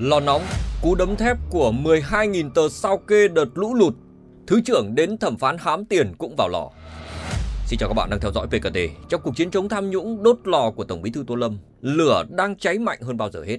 Lò nóng, cú đấm thép của 12.000 tờ sao kê đợt lũ lụt, Thứ trưởng đến thẩm phán hám tiền cũng vào lò. Xin chào các bạn đang theo dõi VKT. Trong cuộc chiến chống tham nhũng đốt lò của Tổng bí thư Tô Lâm, lửa đang cháy mạnh hơn bao giờ hết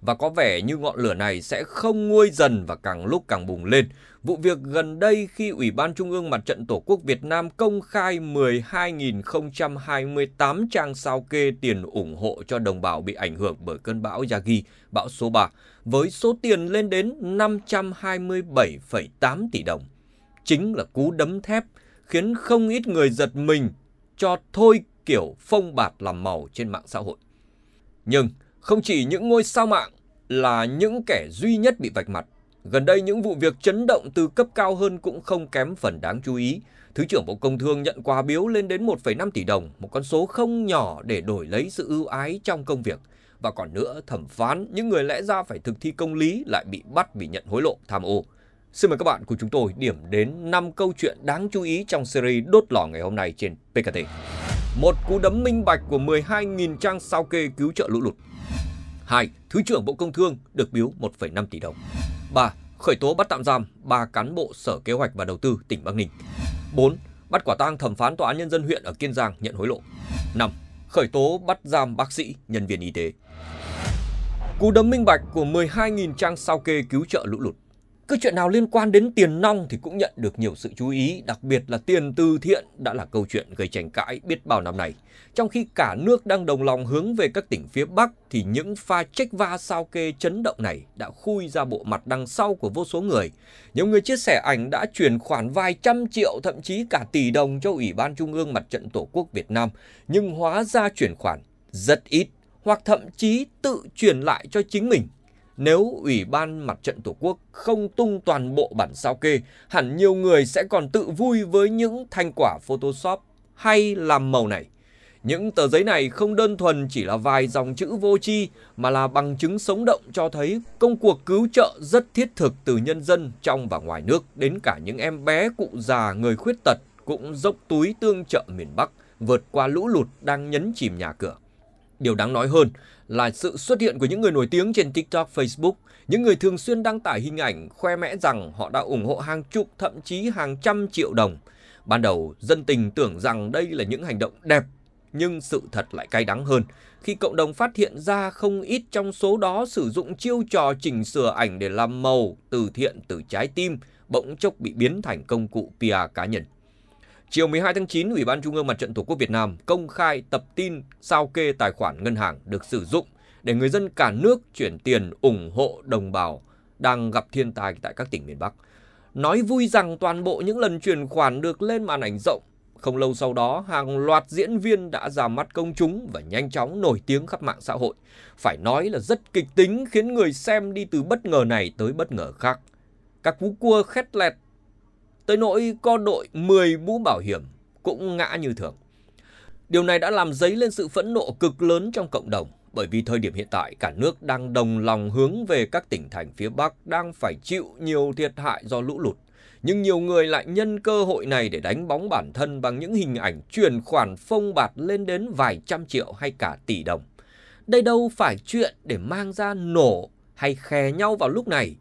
và có vẻ như ngọn lửa này sẽ không nguôi dần và càng lúc càng bùng lên. Vụ việc gần đây khi Ủy ban Trung ương Mặt trận Tổ quốc Việt Nam công khai 12.028 trang sao kê tiền ủng hộ cho đồng bào bị ảnh hưởng bởi cơn bão Yagi, bão số 3, với số tiền lên đến 527,8 tỷ đồng. Chính là cú đấm thép khiến không ít người giật mình cho thôi kiểu phong bạt làm màu trên mạng xã hội. Nhưng không chỉ những ngôi sao mạng là những kẻ duy nhất bị vạch mặt. Gần đây những vụ việc chấn động từ cấp cao hơn cũng không kém phần đáng chú ý. Thứ trưởng Bộ Công Thương nhận quà biếu lên đến 1,5 tỷ đồng, một con số không nhỏ để đổi lấy sự ưu ái trong công việc. Và còn nữa, thẩm phán, những người lẽ ra phải thực thi công lý lại bị bắt vì nhận hối lộ, tham ô. Xin mời các bạn cùng chúng tôi điểm đến 5 câu chuyện đáng chú ý trong series Đốt lò ngày hôm nay trên PKT. Một cú đấm minh bạch của 12.000 trang sao kê cứu trợ lũ lụt. 2. Thứ trưởng Bộ Công Thương được biếu 1,5 tỷ đồng. 3. Khởi tố bắt tạm giam 3 cán bộ Sở Kế hoạch và Đầu tư tỉnh Bắc Ninh. 4. Bắt quả tang thẩm phán Tòa án Nhân dân huyện ở Kiên Giang nhận hối lộ. 5. Khởi tố bắt giam bác sĩ, nhân viên y tế. Cú đấm minh bạch của 12.000 trang sao kê cứu trợ lũ lụt. Cứ chuyện nào liên quan đến tiền nong thì cũng nhận được nhiều sự chú ý, đặc biệt là tiền từ thiện đã là câu chuyện gây tranh cãi biết bao năm nay. Trong khi cả nước đang đồng lòng hướng về các tỉnh phía Bắc thì những pha trách va sao kê chấn động này đã khui ra bộ mặt đằng sau của vô số người. Nhiều người chia sẻ ảnh đã chuyển khoản vài trăm triệu thậm chí cả tỷ đồng cho Ủy ban Trung ương Mặt trận Tổ quốc Việt Nam, nhưng hóa ra chuyển khoản rất ít hoặc thậm chí tự chuyển lại cho chính mình nếu Ủy ban Mặt trận Tổ quốc không tung toàn bộ bản sao kê, hẳn nhiều người sẽ còn tự vui với những thành quả Photoshop hay làm màu này. Những tờ giấy này không đơn thuần chỉ là vài dòng chữ vô tri mà là bằng chứng sống động cho thấy công cuộc cứu trợ rất thiết thực từ nhân dân trong và ngoài nước đến cả những em bé, cụ già, người khuyết tật cũng dốc túi tương trợ miền Bắc vượt qua lũ lụt đang nhấn chìm nhà cửa. Điều đáng nói hơn là sự xuất hiện của những người nổi tiếng trên TikTok, Facebook, những người thường xuyên đăng tải hình ảnh khoe mẽ rằng họ đã ủng hộ hàng chục thậm chí hàng trăm triệu đồng. Ban đầu, dân tình tưởng rằng đây là những hành động đẹp, nhưng sự thật lại cay đắng hơn khi cộng đồng phát hiện ra không ít trong số đó sử dụng chiêu trò chỉnh sửa ảnh để làm màu từ thiện từ trái tim bỗng chốc bị biến thành công cụ PR cá nhân. Chiều 12 tháng 9, Ủy ban Trung ương Mặt trận Tổ quốc Việt Nam công khai tập tin sao kê tài khoản ngân hàng được sử dụng để người dân cả nước chuyển tiền ủng hộ đồng bào đang gặp thiên tai tại các tỉnh miền Bắc. Nói vui rằng toàn bộ những lần chuyển khoản được lên màn ảnh rộng. Không lâu sau đó, hàng loạt diễn viên đã ra mắt công chúng và nhanh chóng nổi tiếng khắp mạng xã hội. Phải nói là rất kịch tính khiến người xem đi từ bất ngờ này tới bất ngờ khác. Các cú cua khét lẹt tới nỗi có đội 10 mũ bảo hiểm cũng ngã như thường. Điều này đã làm dấy lên sự phẫn nộ cực lớn trong cộng đồng, bởi vì thời điểm hiện tại cả nước đang đồng lòng hướng về các tỉnh thành phía Bắc đang phải chịu nhiều thiệt hại do lũ lụt. Nhưng nhiều người lại nhân cơ hội này để đánh bóng bản thân bằng những hình ảnh chuyển khoản phông bạt lên đến vài trăm triệu hay cả tỷ đồng. Đây đâu phải chuyện để mang ra nổ hay khè nhau vào lúc này,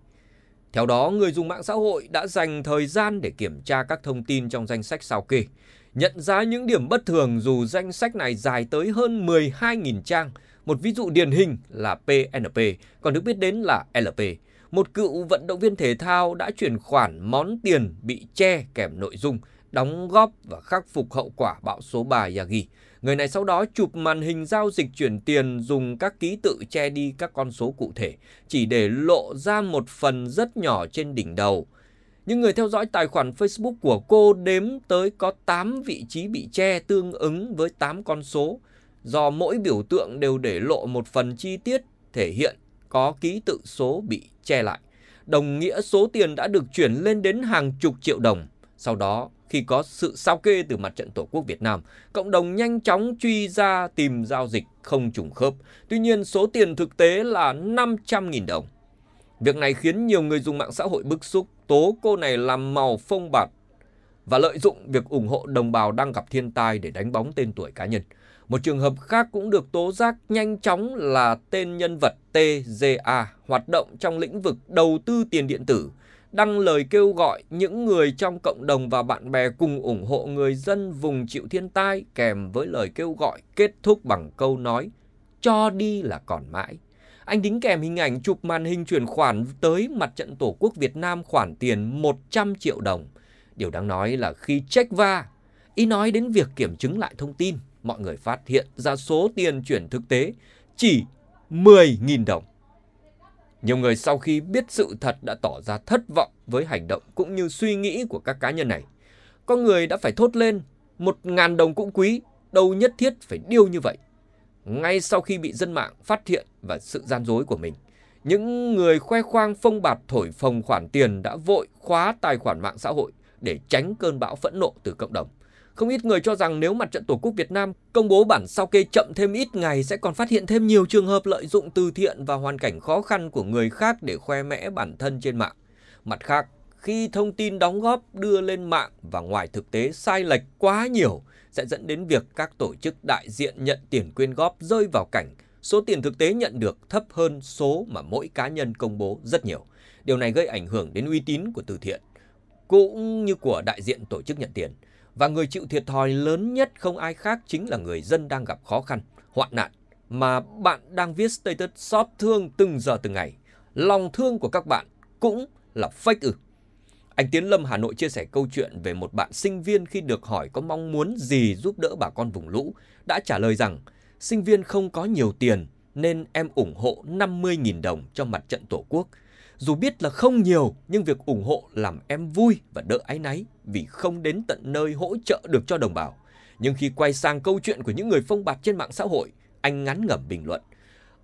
theo đó, người dùng mạng xã hội đã dành thời gian để kiểm tra các thông tin trong danh sách sao kê, nhận ra những điểm bất thường dù danh sách này dài tới hơn 12.000 trang. Một ví dụ điển hình là PNP, còn được biết đến là LP. Một cựu vận động viên thể thao đã chuyển khoản món tiền bị che kèm nội dung, đóng góp và khắc phục hậu quả bão số 3 Yagi. Người này sau đó chụp màn hình giao dịch chuyển tiền dùng các ký tự che đi các con số cụ thể, chỉ để lộ ra một phần rất nhỏ trên đỉnh đầu. Những người theo dõi tài khoản Facebook của cô đếm tới có 8 vị trí bị che tương ứng với 8 con số, do mỗi biểu tượng đều để lộ một phần chi tiết thể hiện có ký tự số bị che lại. Đồng nghĩa số tiền đã được chuyển lên đến hàng chục triệu đồng. Sau đó, khi có sự sao kê từ mặt trận Tổ quốc Việt Nam, cộng đồng nhanh chóng truy ra tìm giao dịch không trùng khớp. Tuy nhiên, số tiền thực tế là 500.000 đồng. Việc này khiến nhiều người dùng mạng xã hội bức xúc, tố cô này làm màu phông bạt và lợi dụng việc ủng hộ đồng bào đang gặp thiên tai để đánh bóng tên tuổi cá nhân. Một trường hợp khác cũng được tố giác nhanh chóng là tên nhân vật TGA hoạt động trong lĩnh vực đầu tư tiền điện tử, đăng lời kêu gọi những người trong cộng đồng và bạn bè cùng ủng hộ người dân vùng chịu thiên tai kèm với lời kêu gọi kết thúc bằng câu nói cho đi là còn mãi. Anh đính kèm hình ảnh chụp màn hình chuyển khoản tới mặt trận Tổ quốc Việt Nam khoản tiền 100 triệu đồng. Điều đáng nói là khi check va, ý nói đến việc kiểm chứng lại thông tin, mọi người phát hiện ra số tiền chuyển thực tế chỉ 10.000 đồng. Nhiều người sau khi biết sự thật đã tỏ ra thất vọng với hành động cũng như suy nghĩ của các cá nhân này. Có người đã phải thốt lên, một ngàn đồng cũng quý, đâu nhất thiết phải điêu như vậy. Ngay sau khi bị dân mạng phát hiện và sự gian dối của mình, những người khoe khoang phong bạt thổi phồng khoản tiền đã vội khóa tài khoản mạng xã hội để tránh cơn bão phẫn nộ từ cộng đồng – không ít người cho rằng nếu mặt trận Tổ quốc Việt Nam công bố bản sao kê chậm thêm ít ngày sẽ còn phát hiện thêm nhiều trường hợp lợi dụng từ thiện và hoàn cảnh khó khăn của người khác để khoe mẽ bản thân trên mạng. Mặt khác, khi thông tin đóng góp đưa lên mạng và ngoài thực tế sai lệch quá nhiều sẽ dẫn đến việc các tổ chức đại diện nhận tiền quyên góp rơi vào cảnh số tiền thực tế nhận được thấp hơn số mà mỗi cá nhân công bố rất nhiều. Điều này gây ảnh hưởng đến uy tín của từ thiện cũng như của đại diện tổ chức nhận tiền. Và người chịu thiệt thòi lớn nhất không ai khác chính là người dân đang gặp khó khăn, hoạn nạn mà bạn đang viết status xót thương từng giờ từng ngày. Lòng thương của các bạn cũng là fake ư. Anh Tiến Lâm Hà Nội chia sẻ câu chuyện về một bạn sinh viên khi được hỏi có mong muốn gì giúp đỡ bà con vùng lũ, đã trả lời rằng sinh viên không có nhiều tiền nên em ủng hộ 50.000 đồng cho mặt trận Tổ quốc dù biết là không nhiều, nhưng việc ủng hộ làm em vui và đỡ áy náy vì không đến tận nơi hỗ trợ được cho đồng bào. Nhưng khi quay sang câu chuyện của những người phong bạt trên mạng xã hội, anh ngắn ngẩm bình luận.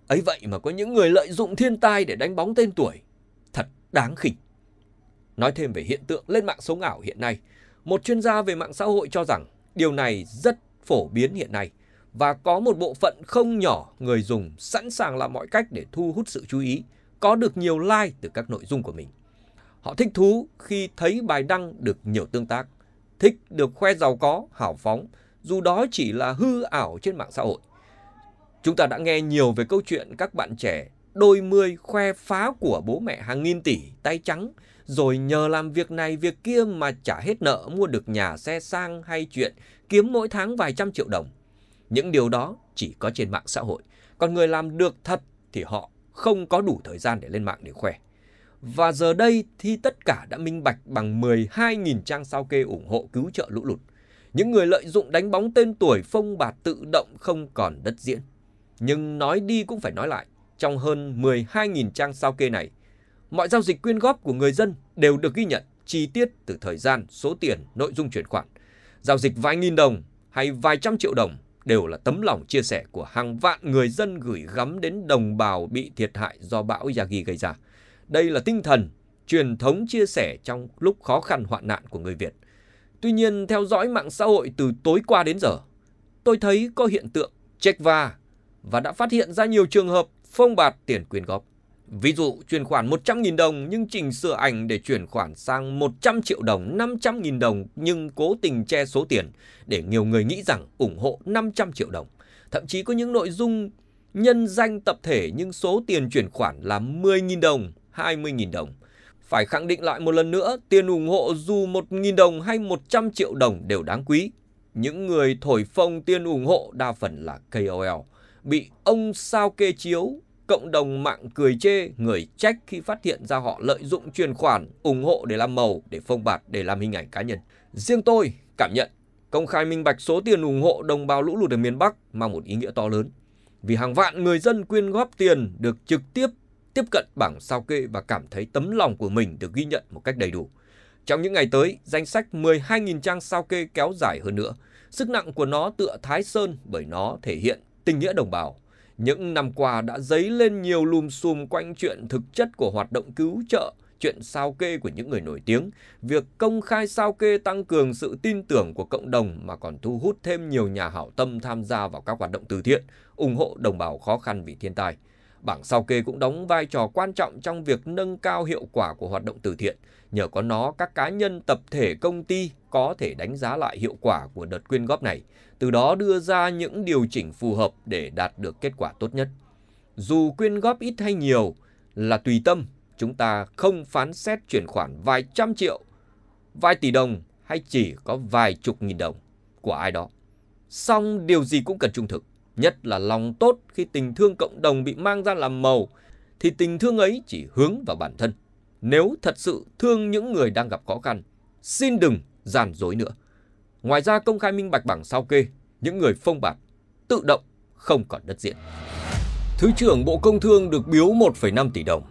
Ấy vậy mà có những người lợi dụng thiên tai để đánh bóng tên tuổi. Thật đáng khinh. Nói thêm về hiện tượng lên mạng sống ảo hiện nay, một chuyên gia về mạng xã hội cho rằng điều này rất phổ biến hiện nay và có một bộ phận không nhỏ người dùng sẵn sàng làm mọi cách để thu hút sự chú ý có được nhiều like từ các nội dung của mình. Họ thích thú khi thấy bài đăng được nhiều tương tác, thích được khoe giàu có, hào phóng, dù đó chỉ là hư ảo trên mạng xã hội. Chúng ta đã nghe nhiều về câu chuyện các bạn trẻ đôi mươi khoe phá của bố mẹ hàng nghìn tỷ tay trắng, rồi nhờ làm việc này việc kia mà trả hết nợ mua được nhà xe sang hay chuyện kiếm mỗi tháng vài trăm triệu đồng. Những điều đó chỉ có trên mạng xã hội, còn người làm được thật thì họ không có đủ thời gian để lên mạng để khỏe. Và giờ đây thì tất cả đã minh bạch bằng 12.000 trang sao kê ủng hộ cứu trợ lũ lụt. Những người lợi dụng đánh bóng tên tuổi phong bạt tự động không còn đất diễn. Nhưng nói đi cũng phải nói lại, trong hơn 12.000 trang sao kê này, mọi giao dịch quyên góp của người dân đều được ghi nhận chi tiết từ thời gian, số tiền, nội dung chuyển khoản. Giao dịch vài nghìn đồng hay vài trăm triệu đồng đều là tấm lòng chia sẻ của hàng vạn người dân gửi gắm đến đồng bào bị thiệt hại do bão Yagi gây ra. Đây là tinh thần, truyền thống chia sẻ trong lúc khó khăn hoạn nạn của người Việt. Tuy nhiên, theo dõi mạng xã hội từ tối qua đến giờ, tôi thấy có hiện tượng check va và đã phát hiện ra nhiều trường hợp phong bạt tiền quyên góp. Ví dụ chuyển khoản 100.000 đồng nhưng chỉnh sửa ảnh để chuyển khoản sang 100 triệu đồng, 500.000 đồng nhưng cố tình che số tiền để nhiều người nghĩ rằng ủng hộ 500 triệu đồng. Thậm chí có những nội dung nhân danh tập thể nhưng số tiền chuyển khoản là 10.000 đồng, 20.000 đồng. Phải khẳng định lại một lần nữa, tiền ủng hộ dù 1.000 đồng hay 100 triệu đồng đều đáng quý. Những người thổi phồng tiền ủng hộ đa phần là KOL, bị ông sao kê chiếu cộng đồng mạng cười chê, người trách khi phát hiện ra họ lợi dụng truyền khoản, ủng hộ để làm màu, để phong bạt, để làm hình ảnh cá nhân. Riêng tôi cảm nhận công khai minh bạch số tiền ủng hộ đồng bào lũ lụt ở miền Bắc mang một ý nghĩa to lớn. Vì hàng vạn người dân quyên góp tiền được trực tiếp tiếp cận bảng sao kê và cảm thấy tấm lòng của mình được ghi nhận một cách đầy đủ. Trong những ngày tới, danh sách 12.000 trang sao kê kéo dài hơn nữa. Sức nặng của nó tựa Thái Sơn bởi nó thể hiện tình nghĩa đồng bào những năm qua đã dấy lên nhiều lùm xùm quanh chuyện thực chất của hoạt động cứu trợ, chuyện sao kê của những người nổi tiếng. Việc công khai sao kê tăng cường sự tin tưởng của cộng đồng mà còn thu hút thêm nhiều nhà hảo tâm tham gia vào các hoạt động từ thiện, ủng hộ đồng bào khó khăn vì thiên tai. Bảng sao kê cũng đóng vai trò quan trọng trong việc nâng cao hiệu quả của hoạt động từ thiện. Nhờ có nó, các cá nhân, tập thể, công ty có thể đánh giá lại hiệu quả của đợt quyên góp này, từ đó đưa ra những điều chỉnh phù hợp để đạt được kết quả tốt nhất. Dù quyên góp ít hay nhiều là tùy tâm, chúng ta không phán xét chuyển khoản vài trăm triệu, vài tỷ đồng hay chỉ có vài chục nghìn đồng của ai đó. Song điều gì cũng cần trung thực nhất là lòng tốt khi tình thương cộng đồng bị mang ra làm màu, thì tình thương ấy chỉ hướng vào bản thân. Nếu thật sự thương những người đang gặp khó khăn, xin đừng giàn dối nữa. Ngoài ra công khai minh bạch bảng sao kê, những người phong bạt tự động không còn đất diện. Thứ trưởng Bộ Công Thương được biếu 1,5 tỷ đồng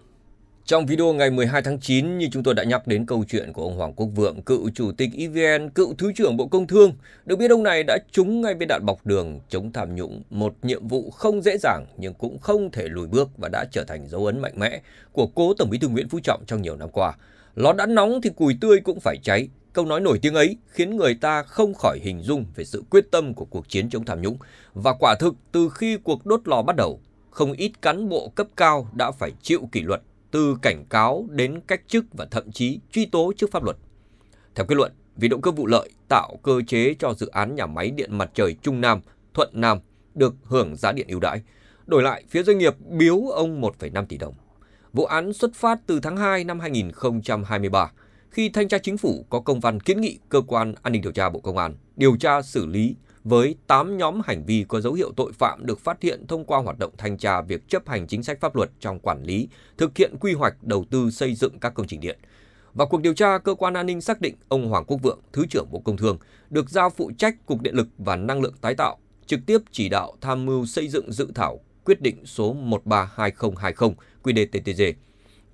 trong video ngày 12 tháng 9, như chúng tôi đã nhắc đến câu chuyện của ông Hoàng Quốc Vượng, cựu chủ tịch EVN, cựu thứ trưởng Bộ Công Thương. Được biết ông này đã trúng ngay bên đạn bọc đường chống tham nhũng, một nhiệm vụ không dễ dàng nhưng cũng không thể lùi bước và đã trở thành dấu ấn mạnh mẽ của cố Tổng bí thư Nguyễn Phú Trọng trong nhiều năm qua. Ló đã nóng thì cùi tươi cũng phải cháy. Câu nói nổi tiếng ấy khiến người ta không khỏi hình dung về sự quyết tâm của cuộc chiến chống tham nhũng. Và quả thực, từ khi cuộc đốt lò bắt đầu, không ít cán bộ cấp cao đã phải chịu kỷ luật từ cảnh cáo đến cách chức và thậm chí truy tố trước pháp luật. Theo kết luận, vì động cơ vụ lợi tạo cơ chế cho dự án nhà máy điện mặt trời Trung Nam, Thuận Nam được hưởng giá điện ưu đãi. Đổi lại, phía doanh nghiệp biếu ông 1,5 tỷ đồng. Vụ án xuất phát từ tháng 2 năm 2023, khi Thanh tra Chính phủ có công văn kiến nghị Cơ quan An ninh Điều tra Bộ Công an điều tra xử lý với 8 nhóm hành vi có dấu hiệu tội phạm được phát hiện thông qua hoạt động thanh tra việc chấp hành chính sách pháp luật trong quản lý, thực hiện quy hoạch đầu tư xây dựng các công trình điện. Và cuộc điều tra, cơ quan an ninh xác định ông Hoàng Quốc Vượng, Thứ trưởng Bộ Công Thương, được giao phụ trách Cục Điện lực và Năng lượng tái tạo, trực tiếp chỉ đạo tham mưu xây dựng dự thảo quyết định số 132020 QĐ-TTG.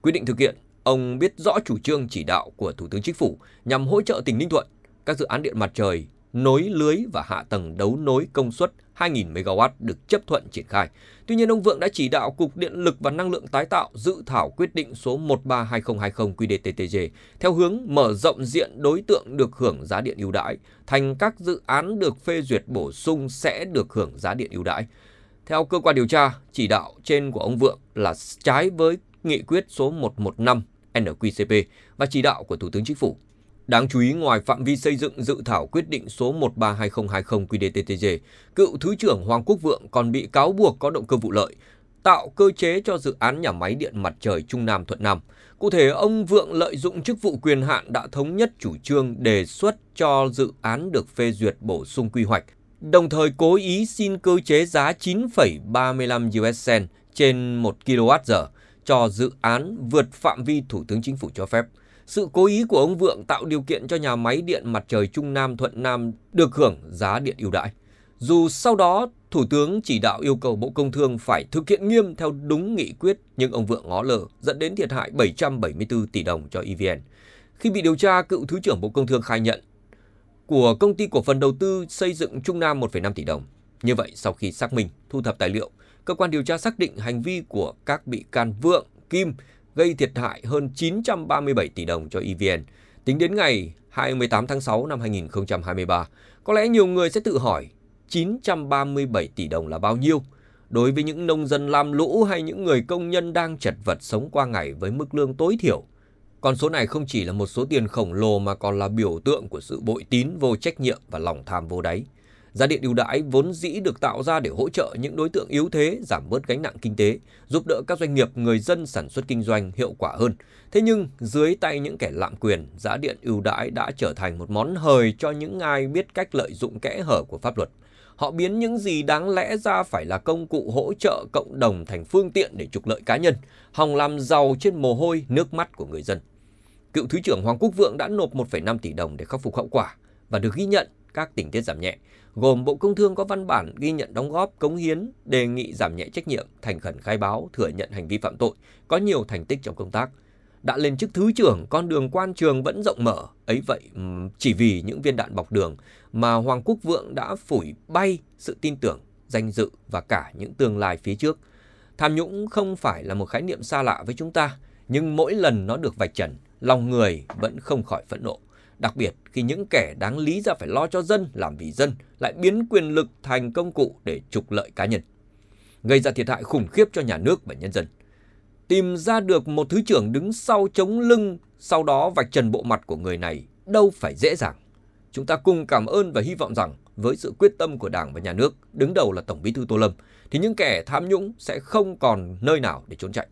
Quyết định thực hiện, ông biết rõ chủ trương chỉ đạo của Thủ tướng Chính phủ nhằm hỗ trợ tỉnh Ninh Thuận các dự án điện mặt trời nối lưới và hạ tầng đấu nối công suất 2.000 MW được chấp thuận triển khai. Tuy nhiên, ông Vượng đã chỉ đạo Cục Điện lực và Năng lượng tái tạo dự thảo quyết định số 132020 QDTTG theo hướng mở rộng diện đối tượng được hưởng giá điện ưu đãi thành các dự án được phê duyệt bổ sung sẽ được hưởng giá điện ưu đãi. Theo cơ quan điều tra, chỉ đạo trên của ông Vượng là trái với nghị quyết số 115 NQCP và chỉ đạo của Thủ tướng Chính phủ Đáng chú ý, ngoài phạm vi xây dựng dự thảo quyết định số 132020 QDTTG, cựu Thứ trưởng Hoàng Quốc Vượng còn bị cáo buộc có động cơ vụ lợi, tạo cơ chế cho dự án nhà máy điện mặt trời Trung Nam Thuận Nam. Cụ thể, ông Vượng lợi dụng chức vụ quyền hạn đã thống nhất chủ trương đề xuất cho dự án được phê duyệt bổ sung quy hoạch, đồng thời cố ý xin cơ chế giá 9,35 US cent trên 1 kWh cho dự án vượt phạm vi Thủ tướng Chính phủ cho phép – sự cố ý của ông Vượng tạo điều kiện cho nhà máy điện mặt trời Trung Nam Thuận Nam được hưởng giá điện ưu đãi. Dù sau đó Thủ tướng chỉ đạo yêu cầu Bộ Công Thương phải thực hiện nghiêm theo đúng nghị quyết, nhưng ông Vượng ngó lờ dẫn đến thiệt hại 774 tỷ đồng cho EVN. Khi bị điều tra, cựu Thứ trưởng Bộ Công Thương khai nhận của công ty cổ phần đầu tư xây dựng Trung Nam 1,5 tỷ đồng. Như vậy, sau khi xác minh, thu thập tài liệu, cơ quan điều tra xác định hành vi của các bị can Vượng, Kim gây thiệt hại hơn 937 tỷ đồng cho EVN. Tính đến ngày 28 tháng 6 năm 2023, có lẽ nhiều người sẽ tự hỏi 937 tỷ đồng là bao nhiêu? Đối với những nông dân làm lũ hay những người công nhân đang chật vật sống qua ngày với mức lương tối thiểu, con số này không chỉ là một số tiền khổng lồ mà còn là biểu tượng của sự bội tín, vô trách nhiệm và lòng tham vô đáy. Giá điện ưu đãi vốn dĩ được tạo ra để hỗ trợ những đối tượng yếu thế giảm bớt gánh nặng kinh tế, giúp đỡ các doanh nghiệp, người dân sản xuất kinh doanh hiệu quả hơn. Thế nhưng, dưới tay những kẻ lạm quyền, giá điện ưu đãi đã trở thành một món hời cho những ai biết cách lợi dụng kẽ hở của pháp luật. Họ biến những gì đáng lẽ ra phải là công cụ hỗ trợ cộng đồng thành phương tiện để trục lợi cá nhân, hòng làm giàu trên mồ hôi, nước mắt của người dân. Cựu Thứ trưởng Hoàng Quốc Vượng đã nộp 1,5 tỷ đồng để khắc phục hậu quả và được ghi nhận các tình tiết giảm nhẹ gồm Bộ Công Thương có văn bản ghi nhận đóng góp, cống hiến, đề nghị giảm nhẹ trách nhiệm, thành khẩn khai báo, thừa nhận hành vi phạm tội, có nhiều thành tích trong công tác. Đã lên chức thứ trưởng, con đường quan trường vẫn rộng mở, ấy vậy chỉ vì những viên đạn bọc đường mà Hoàng Quốc Vượng đã phủi bay sự tin tưởng, danh dự và cả những tương lai phía trước. Tham nhũng không phải là một khái niệm xa lạ với chúng ta, nhưng mỗi lần nó được vạch trần, lòng người vẫn không khỏi phẫn nộ đặc biệt khi những kẻ đáng lý ra phải lo cho dân làm vì dân lại biến quyền lực thành công cụ để trục lợi cá nhân, gây ra thiệt hại khủng khiếp cho nhà nước và nhân dân. Tìm ra được một thứ trưởng đứng sau chống lưng, sau đó vạch trần bộ mặt của người này đâu phải dễ dàng. Chúng ta cùng cảm ơn và hy vọng rằng với sự quyết tâm của Đảng và Nhà nước, đứng đầu là Tổng bí thư Tô Lâm, thì những kẻ tham nhũng sẽ không còn nơi nào để trốn chạy.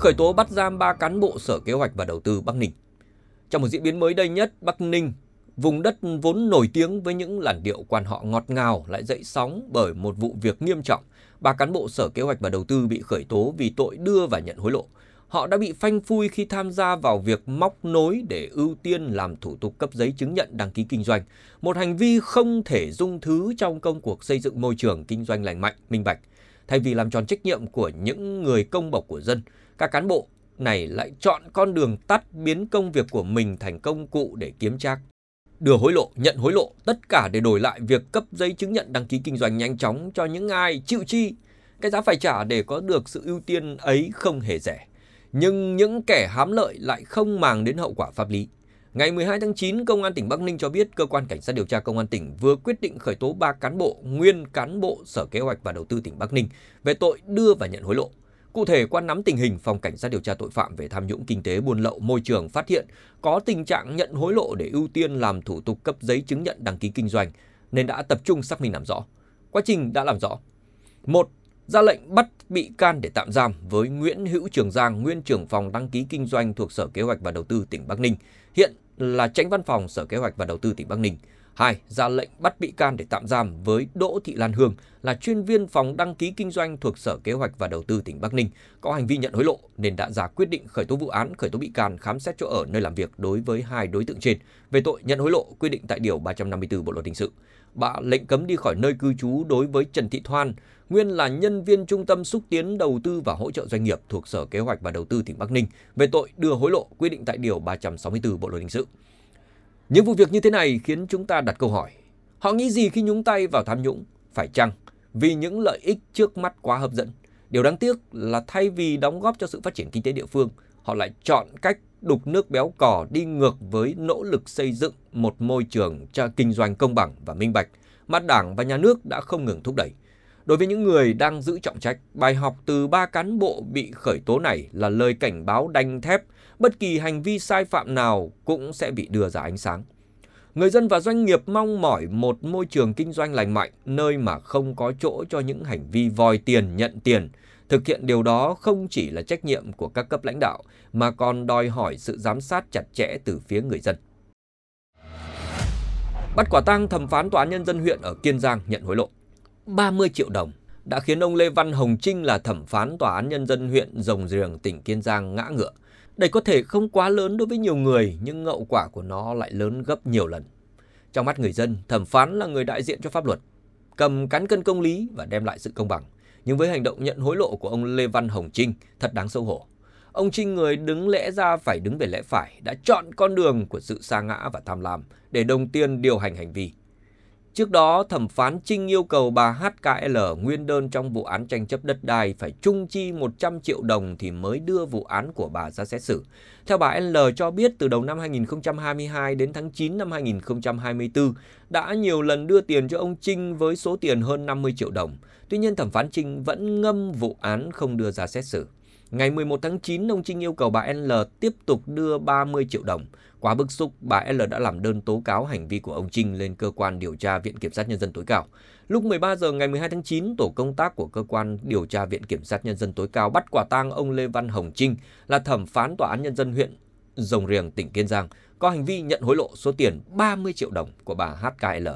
khởi tố bắt giam 3 cán bộ Sở Kế hoạch và Đầu tư Bắc Ninh. Trong một diễn biến mới đây nhất, Bắc Ninh, vùng đất vốn nổi tiếng với những làn điệu quan họ ngọt ngào lại dậy sóng bởi một vụ việc nghiêm trọng. Ba cán bộ Sở Kế hoạch và Đầu tư bị khởi tố vì tội đưa và nhận hối lộ. Họ đã bị phanh phui khi tham gia vào việc móc nối để ưu tiên làm thủ tục cấp giấy chứng nhận đăng ký kinh doanh, một hành vi không thể dung thứ trong công cuộc xây dựng môi trường kinh doanh lành mạnh, minh bạch. Thay vì làm tròn trách nhiệm của những người công bộc của dân, các cán bộ này lại chọn con đường tắt biến công việc của mình thành công cụ để kiếm trác. Đưa hối lộ, nhận hối lộ, tất cả để đổi lại việc cấp giấy chứng nhận đăng ký kinh doanh nhanh chóng cho những ai chịu chi. Cái giá phải trả để có được sự ưu tiên ấy không hề rẻ. Nhưng những kẻ hám lợi lại không màng đến hậu quả pháp lý. Ngày 12 tháng 9, Công an tỉnh Bắc Ninh cho biết cơ quan cảnh sát điều tra Công an tỉnh vừa quyết định khởi tố 3 cán bộ, nguyên cán bộ Sở Kế hoạch và Đầu tư tỉnh Bắc Ninh về tội đưa và nhận hối lộ. Cụ thể, qua nắm tình hình, Phòng Cảnh sát điều tra tội phạm về tham nhũng kinh tế buôn lậu môi trường phát hiện có tình trạng nhận hối lộ để ưu tiên làm thủ tục cấp giấy chứng nhận đăng ký kinh doanh, nên đã tập trung xác minh làm rõ. Quá trình đã làm rõ. một Ra lệnh bắt bị can để tạm giam với Nguyễn Hữu Trường Giang, nguyên trưởng phòng đăng ký kinh doanh thuộc Sở Kế hoạch và Đầu tư tỉnh Bắc Ninh, hiện là tránh văn phòng Sở Kế hoạch và Đầu tư tỉnh Bắc Ninh. 2. Ra lệnh bắt bị can để tạm giam với Đỗ Thị Lan Hương là chuyên viên phòng đăng ký kinh doanh thuộc Sở Kế hoạch và Đầu tư tỉnh Bắc Ninh có hành vi nhận hối lộ nên đã ra quyết định khởi tố vụ án, khởi tố bị can, khám xét chỗ ở nơi làm việc đối với hai đối tượng trên về tội nhận hối lộ quy định tại điều 354 Bộ luật hình sự. Bà lệnh cấm đi khỏi nơi cư trú đối với Trần Thị Thoan, nguyên là nhân viên Trung tâm xúc tiến đầu tư và hỗ trợ doanh nghiệp thuộc Sở Kế hoạch và Đầu tư tỉnh Bắc Ninh về tội đưa hối lộ quy định tại điều 364 Bộ luật hình sự. Những vụ việc như thế này khiến chúng ta đặt câu hỏi, họ nghĩ gì khi nhúng tay vào tham nhũng? Phải chăng vì những lợi ích trước mắt quá hấp dẫn? Điều đáng tiếc là thay vì đóng góp cho sự phát triển kinh tế địa phương, họ lại chọn cách đục nước béo cò đi ngược với nỗ lực xây dựng một môi trường cho kinh doanh công bằng và minh bạch mà Đảng và nhà nước đã không ngừng thúc đẩy. Đối với những người đang giữ trọng trách, bài học từ ba cán bộ bị khởi tố này là lời cảnh báo đanh thép bất kỳ hành vi sai phạm nào cũng sẽ bị đưa ra ánh sáng. Người dân và doanh nghiệp mong mỏi một môi trường kinh doanh lành mạnh, nơi mà không có chỗ cho những hành vi vòi tiền, nhận tiền. Thực hiện điều đó không chỉ là trách nhiệm của các cấp lãnh đạo, mà còn đòi hỏi sự giám sát chặt chẽ từ phía người dân. Bắt quả tang thẩm phán Tòa án Nhân dân huyện ở Kiên Giang nhận hối lộ. 30 triệu đồng đã khiến ông Lê Văn Hồng Trinh là thẩm phán Tòa án Nhân dân huyện Rồng Riềng, tỉnh Kiên Giang ngã ngựa. Đây có thể không quá lớn đối với nhiều người, nhưng hậu quả của nó lại lớn gấp nhiều lần. Trong mắt người dân, thẩm phán là người đại diện cho pháp luật, cầm cán cân công lý và đem lại sự công bằng. Nhưng với hành động nhận hối lộ của ông Lê Văn Hồng Trinh, thật đáng xấu hổ. Ông Trinh người đứng lẽ ra phải đứng về lẽ phải, đã chọn con đường của sự sa ngã và tham lam để đồng tiền điều hành hành vi. Trước đó, thẩm phán Trinh yêu cầu bà HKL nguyên đơn trong vụ án tranh chấp đất đai phải trung chi 100 triệu đồng thì mới đưa vụ án của bà ra xét xử. Theo bà L cho biết, từ đầu năm 2022 đến tháng 9 năm 2024, đã nhiều lần đưa tiền cho ông Trinh với số tiền hơn 50 triệu đồng. Tuy nhiên, thẩm phán Trinh vẫn ngâm vụ án không đưa ra xét xử. Ngày 11 tháng 9, ông Trinh yêu cầu bà L tiếp tục đưa 30 triệu đồng. Quá bức xúc, bà L đã làm đơn tố cáo hành vi của ông Trinh lên cơ quan điều tra Viện Kiểm sát Nhân dân tối cao. Lúc 13 giờ ngày 12 tháng 9, tổ công tác của cơ quan điều tra Viện Kiểm sát Nhân dân tối cao bắt quả tang ông Lê Văn Hồng Trinh là thẩm phán Tòa án Nhân dân huyện Rồng Riềng, tỉnh Kiên Giang, có hành vi nhận hối lộ số tiền 30 triệu đồng của bà HKL.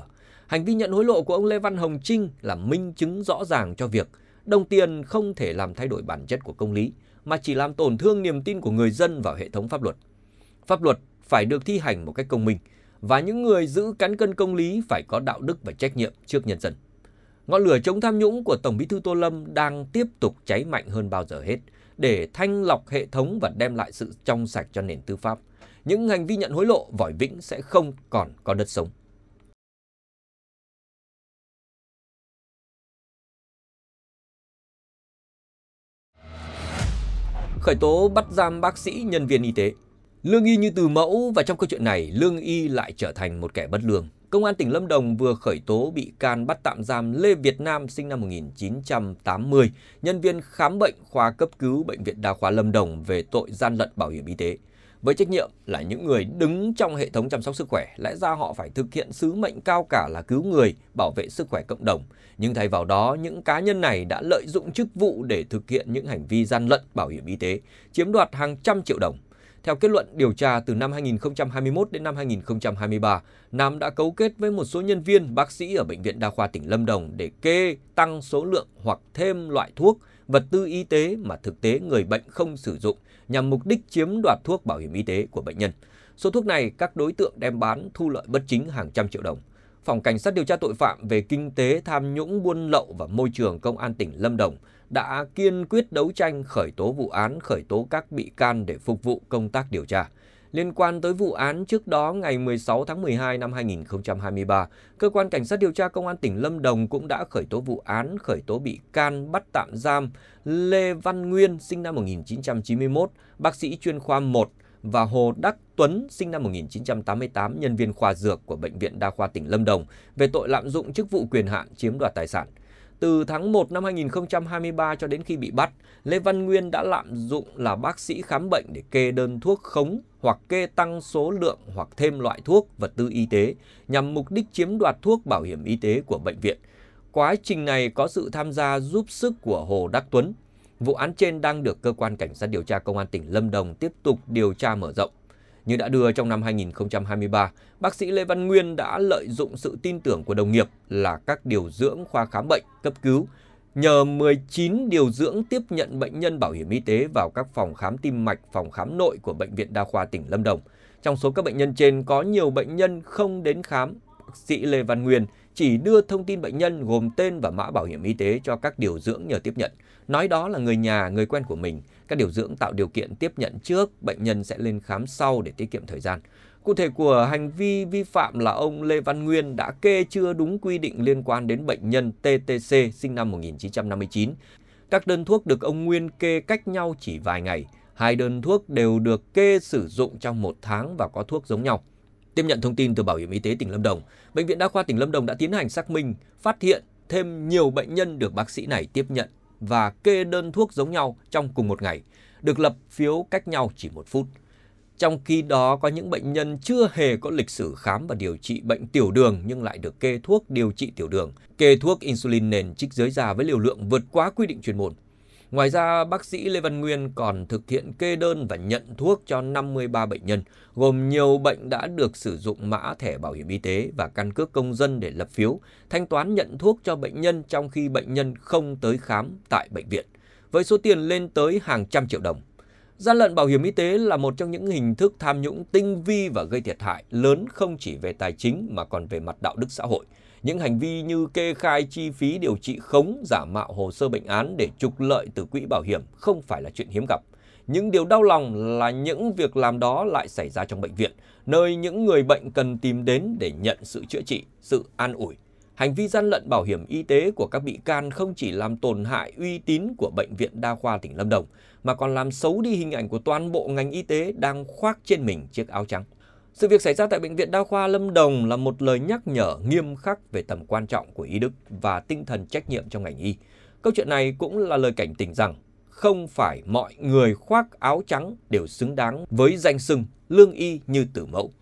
Hành vi nhận hối lộ của ông Lê Văn Hồng Trinh là minh chứng rõ ràng cho việc đồng tiền không thể làm thay đổi bản chất của công lý – mà chỉ làm tổn thương niềm tin của người dân vào hệ thống pháp luật. Pháp luật phải được thi hành một cách công minh và những người giữ cán cân công lý phải có đạo đức và trách nhiệm trước nhân dân. Ngọn lửa chống tham nhũng của Tổng Bí thư Tô Lâm đang tiếp tục cháy mạnh hơn bao giờ hết để thanh lọc hệ thống và đem lại sự trong sạch cho nền tư pháp. Những hành vi nhận hối lộ vòi vĩnh sẽ không còn có đất sống. khởi tố bắt giam bác sĩ, nhân viên y tế. Lương Y như từ mẫu và trong câu chuyện này, Lương Y lại trở thành một kẻ bất lương. Công an tỉnh Lâm Đồng vừa khởi tố bị can bắt tạm giam Lê Việt Nam sinh năm 1980, nhân viên khám bệnh khoa cấp cứu Bệnh viện Đa khoa Lâm Đồng về tội gian lận bảo hiểm y tế. Với trách nhiệm là những người đứng trong hệ thống chăm sóc sức khỏe, lẽ ra họ phải thực hiện sứ mệnh cao cả là cứu người, bảo vệ sức khỏe cộng đồng. Nhưng thay vào đó, những cá nhân này đã lợi dụng chức vụ để thực hiện những hành vi gian lận bảo hiểm y tế, chiếm đoạt hàng trăm triệu đồng. Theo kết luận điều tra từ năm 2021 đến năm 2023, Nam đã cấu kết với một số nhân viên bác sĩ ở Bệnh viện Đa khoa tỉnh Lâm Đồng để kê tăng số lượng hoặc thêm loại thuốc, vật tư y tế mà thực tế người bệnh không sử dụng nhằm mục đích chiếm đoạt thuốc bảo hiểm y tế của bệnh nhân. Số thuốc này các đối tượng đem bán thu lợi bất chính hàng trăm triệu đồng. Phòng Cảnh sát điều tra tội phạm về kinh tế tham nhũng buôn lậu và môi trường Công an tỉnh Lâm Đồng đã kiên quyết đấu tranh khởi tố vụ án, khởi tố các bị can để phục vụ công tác điều tra. Liên quan tới vụ án trước đó ngày 16 tháng 12 năm 2023, Cơ quan Cảnh sát điều tra Công an tỉnh Lâm Đồng cũng đã khởi tố vụ án, khởi tố bị can, bắt tạm giam Lê Văn Nguyên, sinh năm 1991, bác sĩ chuyên khoa 1, và Hồ Đắc Tuấn, sinh năm 1988, nhân viên khoa dược của Bệnh viện Đa khoa tỉnh Lâm Đồng, về tội lạm dụng chức vụ quyền hạn chiếm đoạt tài sản. Từ tháng 1 năm 2023 cho đến khi bị bắt, Lê Văn Nguyên đã lạm dụng là bác sĩ khám bệnh để kê đơn thuốc khống hoặc kê tăng số lượng hoặc thêm loại thuốc vật tư y tế nhằm mục đích chiếm đoạt thuốc bảo hiểm y tế của bệnh viện. Quá trình này có sự tham gia giúp sức của Hồ Đắc Tuấn. Vụ án trên đang được cơ quan cảnh sát điều tra công an tỉnh Lâm Đồng tiếp tục điều tra mở rộng. Như đã đưa trong năm 2023, bác sĩ Lê Văn Nguyên đã lợi dụng sự tin tưởng của đồng nghiệp là các điều dưỡng khoa khám bệnh, cấp cứu, nhờ 19 điều dưỡng tiếp nhận bệnh nhân bảo hiểm y tế vào các phòng khám tim mạch, phòng khám nội của Bệnh viện Đa khoa tỉnh Lâm Đồng. Trong số các bệnh nhân trên có nhiều bệnh nhân không đến khám, bác sĩ Lê Văn Nguyên chỉ đưa thông tin bệnh nhân gồm tên và mã bảo hiểm y tế cho các điều dưỡng nhờ tiếp nhận. Nói đó là người nhà, người quen của mình, các điều dưỡng tạo điều kiện tiếp nhận trước, bệnh nhân sẽ lên khám sau để tiết kiệm thời gian. Cụ thể của hành vi vi phạm là ông Lê Văn Nguyên đã kê chưa đúng quy định liên quan đến bệnh nhân TTC sinh năm 1959. Các đơn thuốc được ông Nguyên kê cách nhau chỉ vài ngày. Hai đơn thuốc đều được kê sử dụng trong một tháng và có thuốc giống nhau. Tiếp nhận thông tin từ Bảo hiểm Y tế tỉnh Lâm Đồng, Bệnh viện Đa khoa tỉnh Lâm Đồng đã tiến hành xác minh, phát hiện thêm nhiều bệnh nhân được bác sĩ này tiếp nhận và kê đơn thuốc giống nhau trong cùng một ngày, được lập phiếu cách nhau chỉ một phút. Trong khi đó có những bệnh nhân chưa hề có lịch sử khám và điều trị bệnh tiểu đường nhưng lại được kê thuốc điều trị tiểu đường, kê thuốc insulin nền trích dưới da với liều lượng vượt quá quy định chuyên môn. Ngoài ra, bác sĩ Lê Văn Nguyên còn thực hiện kê đơn và nhận thuốc cho 53 bệnh nhân, gồm nhiều bệnh đã được sử dụng mã thẻ bảo hiểm y tế và căn cước công dân để lập phiếu, thanh toán nhận thuốc cho bệnh nhân trong khi bệnh nhân không tới khám tại bệnh viện, với số tiền lên tới hàng trăm triệu đồng. Gian lận bảo hiểm y tế là một trong những hình thức tham nhũng tinh vi và gây thiệt hại lớn không chỉ về tài chính mà còn về mặt đạo đức xã hội – những hành vi như kê khai chi phí điều trị khống, giả mạo hồ sơ bệnh án để trục lợi từ quỹ bảo hiểm không phải là chuyện hiếm gặp. Những điều đau lòng là những việc làm đó lại xảy ra trong bệnh viện, nơi những người bệnh cần tìm đến để nhận sự chữa trị, sự an ủi. Hành vi gian lận bảo hiểm y tế của các bị can không chỉ làm tổn hại uy tín của Bệnh viện Đa khoa tỉnh Lâm Đồng, mà còn làm xấu đi hình ảnh của toàn bộ ngành y tế đang khoác trên mình chiếc áo trắng. Sự việc xảy ra tại Bệnh viện Đa khoa Lâm Đồng là một lời nhắc nhở nghiêm khắc về tầm quan trọng của y đức và tinh thần trách nhiệm trong ngành y. Câu chuyện này cũng là lời cảnh tỉnh rằng không phải mọi người khoác áo trắng đều xứng đáng với danh xưng lương y như tử mẫu.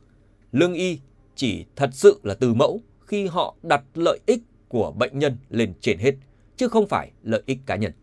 Lương y chỉ thật sự là từ mẫu khi họ đặt lợi ích của bệnh nhân lên trên hết, chứ không phải lợi ích cá nhân.